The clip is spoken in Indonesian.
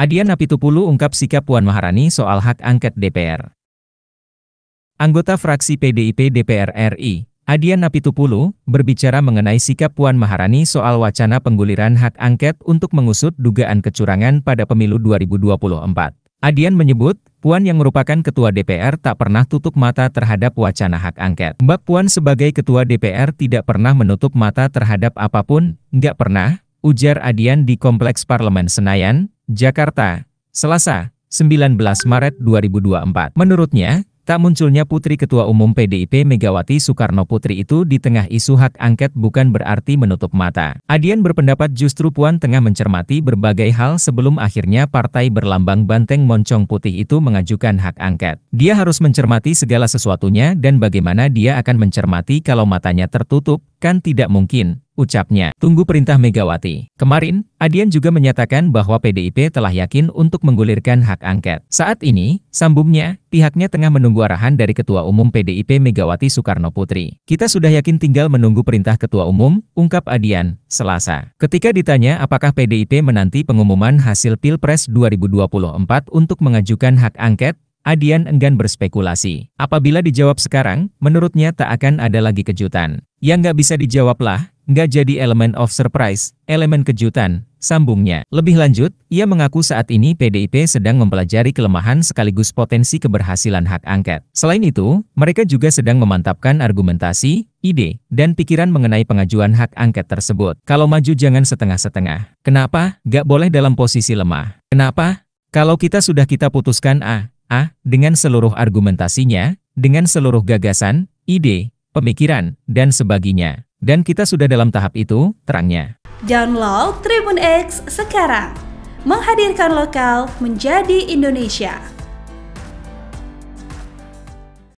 Adian Napitupulu ungkap sikap Puan Maharani soal hak angket DPR. Anggota fraksi PDIP DPR RI, Adian Napitupulu, berbicara mengenai sikap Puan Maharani soal wacana pengguliran hak angket untuk mengusut dugaan kecurangan pada pemilu 2024. Adian menyebut, Puan yang merupakan Ketua DPR tak pernah tutup mata terhadap wacana hak angket. Mbak Puan sebagai Ketua DPR tidak pernah menutup mata terhadap apapun, nggak pernah, ujar Adian di Kompleks Parlemen Senayan, Jakarta, Selasa, 19 Maret 2024. Menurutnya, tak munculnya Putri Ketua Umum PDIP Megawati Soekarno Putri itu di tengah isu hak angket bukan berarti menutup mata. Adian berpendapat justru Puan tengah mencermati berbagai hal sebelum akhirnya partai berlambang banteng moncong putih itu mengajukan hak angket. Dia harus mencermati segala sesuatunya dan bagaimana dia akan mencermati kalau matanya tertutup, kan tidak mungkin ucapnya. Tunggu perintah Megawati. Kemarin, Adian juga menyatakan bahwa PDIP telah yakin untuk menggulirkan hak angket. Saat ini, sambungnya, pihaknya tengah menunggu arahan dari Ketua Umum PDIP Megawati Soekarno Putri. Kita sudah yakin tinggal menunggu perintah Ketua Umum, ungkap Adian, Selasa. Ketika ditanya apakah PDIP menanti pengumuman hasil Pilpres 2024 untuk mengajukan hak angket, Adian enggan berspekulasi. Apabila dijawab sekarang, menurutnya tak akan ada lagi kejutan. Yang nggak bisa dijawab lah nggak jadi elemen of surprise, elemen kejutan, sambungnya. Lebih lanjut, ia mengaku saat ini PDIP sedang mempelajari kelemahan sekaligus potensi keberhasilan hak angket. Selain itu, mereka juga sedang memantapkan argumentasi, ide, dan pikiran mengenai pengajuan hak angket tersebut. Kalau maju jangan setengah-setengah. Kenapa? Gak boleh dalam posisi lemah. Kenapa? Kalau kita sudah kita putuskan A, A, dengan seluruh argumentasinya, dengan seluruh gagasan, ide, pemikiran, dan sebagainya. Dan kita sudah dalam tahap itu, terangnya. Download Tribun X sekarang. Menghadirkan lokal menjadi Indonesia.